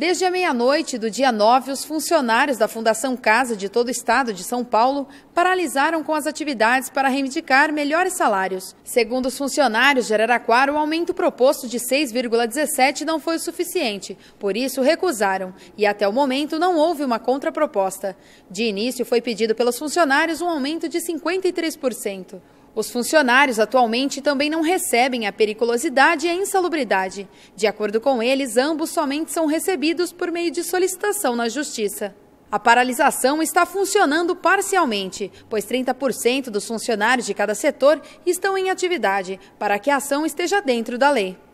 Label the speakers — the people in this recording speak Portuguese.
Speaker 1: Desde a meia-noite do dia 9, os funcionários da Fundação Casa de todo o estado de São Paulo paralisaram com as atividades para reivindicar melhores salários. Segundo os funcionários de Araraquara, o aumento proposto de 6,17 não foi o suficiente, por isso recusaram e até o momento não houve uma contraproposta. De início, foi pedido pelos funcionários um aumento de 53%. Os funcionários atualmente também não recebem a periculosidade e a insalubridade. De acordo com eles, ambos somente são recebidos por meio de solicitação na Justiça. A paralisação está funcionando parcialmente, pois 30% dos funcionários de cada setor estão em atividade, para que a ação esteja dentro da lei.